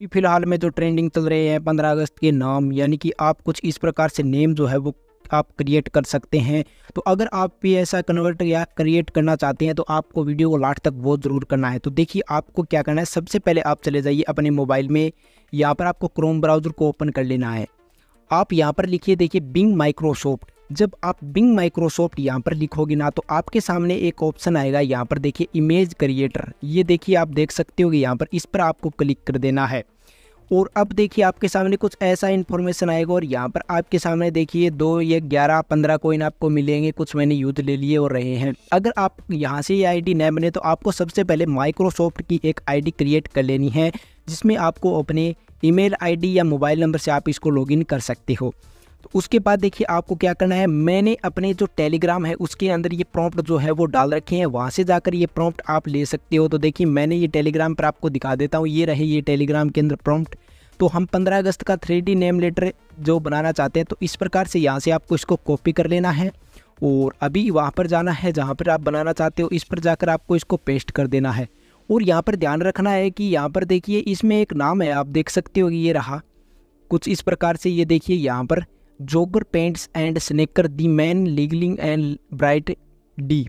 अभी फिलहाल में जो ट्रेंडिंग चल रहे हैं पंद्रह अगस्त के नाम यानी कि आप कुछ इस प्रकार से नेम जो है वो आप क्रिएट कर सकते हैं तो अगर आप भी ऐसा कन्वर्ट या क्रिएट करना चाहते हैं तो आपको वीडियो को लास्ट तक वो ज़रूर करना है तो देखिए आपको क्या करना है सबसे पहले आप चले जाइए अपने मोबाइल में यहाँ पर आपको क्रोम ब्राउज़र को ओपन कर लेना है आप यहाँ पर लिखिए देखिए बिंग माइक्रोसॉफ्ट जब आप बिंग माइक्रोसॉफ्ट यहाँ पर लिखोगे ना तो आपके सामने एक ऑप्शन आएगा यहाँ पर देखिए इमेज क्रिएटर ये देखिए आप देख सकते कि यहाँ पर इस पर आपको क्लिक कर देना है और अब देखिए आपके सामने कुछ ऐसा इन्फॉर्मेशन आएगा और यहाँ पर आपके सामने देखिए दो या ग्यारह पंद्रह कोइन आपको मिलेंगे कुछ मैंने यूथ ले लिए और रहे हैं अगर आप यहाँ से ये आईडी डी बने तो आपको सबसे पहले माइक्रोसॉफ्ट की एक आईडी क्रिएट कर लेनी है जिसमें आपको अपने ईमेल आईडी या मोबाइल नंबर से आप इसको लॉगिन कर सकते हो उसके बाद देखिए आपको क्या करना है मैंने अपने जो टेलीग्राम है उसके अंदर ये प्रॉम्प्ट जो है वो डाल रखे हैं वहाँ से जाकर ये प्रॉम्प्ट आप ले सकते हो तो देखिए मैंने ये टेलीग्राम पर आपको दिखा देता हूँ ये रहे ये टेलीग्राम के अंदर प्रॉम्प्ट तो हम 15 अगस्त का थ्री नेम लेटर जो बनाना चाहते हैं तो इस प्रकार से यहाँ से आपको इसको कॉपी कर लेना है और अभी वहाँ पर जाना है जहाँ पर आप बनाना चाहते हो इस पर जाकर आपको इसको पेस्ट कर देना है और यहाँ पर ध्यान रखना है कि यहाँ पर देखिए इसमें एक नाम है आप देख सकते हो ये रहा कुछ इस प्रकार से ये देखिए यहाँ पर joker paints and sneaker the man लीगलिंग एंड ब्राइट डी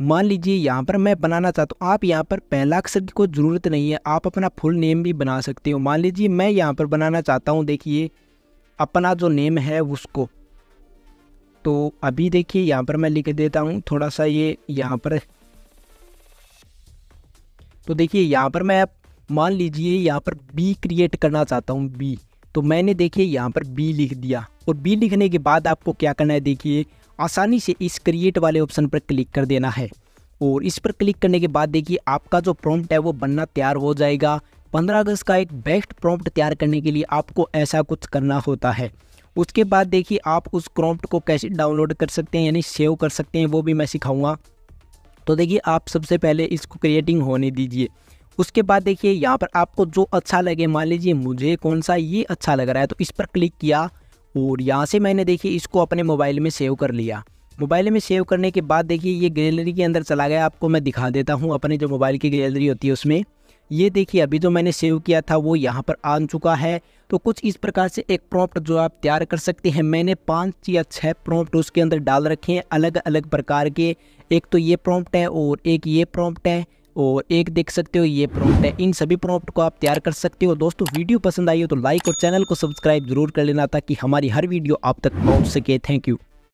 मान लीजिए यहाँ पर मैं बनाना चाहता हूँ आप यहाँ पर पहला अक्षर की कोई ज़रूरत नहीं है आप अपना फुल नेम भी बना सकते हो मान लीजिए मैं यहाँ पर बनाना चाहता हूँ देखिए अपना जो नेम है उसको तो अभी देखिए यहाँ पर मैं लिख देता हूँ थोड़ा सा ये यहाँ पर तो देखिए यहाँ पर मैं मान लीजिए यहाँ पर बी क्रिएट करना चाहता हूँ बी तो मैंने देखिए यहाँ पर बी लिख दिया और बी लिखने के बाद आपको क्या करना है देखिए आसानी से इस क्रिएट वाले ऑप्शन पर क्लिक कर देना है और इस पर क्लिक करने के बाद देखिए आपका जो प्रॉम्प्ट है वो बनना तैयार हो जाएगा 15 अगस्त का एक बेस्ट प्रॉम्प्ट तैयार करने के लिए आपको ऐसा कुछ करना होता है उसके बाद देखिए आप उस प्रॉम्प्ट को कैसे डाउनलोड कर सकते हैं यानी सेव कर सकते हैं वो भी मैं सिखाऊंगा तो देखिए आप सबसे पहले इसको क्रिएटिंग होने दीजिए उसके बाद देखिए यहाँ पर आपको जो अच्छा लगे मान लीजिए मुझे कौन सा ये अच्छा लग रहा है तो इस पर क्लिक किया और यहाँ से मैंने देखिए इसको अपने मोबाइल में सेव कर लिया मोबाइल में सेव करने के बाद देखिए ये गैलरी के अंदर चला गया आपको मैं दिखा देता हूँ अपने जो मोबाइल की गैलरी होती है उसमें ये देखिए अभी जो मैंने सेव किया था वो यहाँ पर आ चुका है तो कुछ इस प्रकार से एक प्रॉम्प्ट जो आप तैयार कर सकते हैं मैंने पाँच या छः प्रॉम्प्ट उसके अंदर डाल रखे हैं अलग अलग प्रकार के एक तो ये प्रॉम्प्ट है और एक ये प्रॉम्प्ट है और एक देख सकते हो ये प्रॉम्प्ट है इन सभी प्रॉम्प्ट को आप तैयार कर सकते हो दोस्तों वीडियो पसंद आई हो तो लाइक और चैनल को सब्सक्राइब जरूर कर लेना ताकि हमारी हर वीडियो आप तक पहुँच सके थैंक यू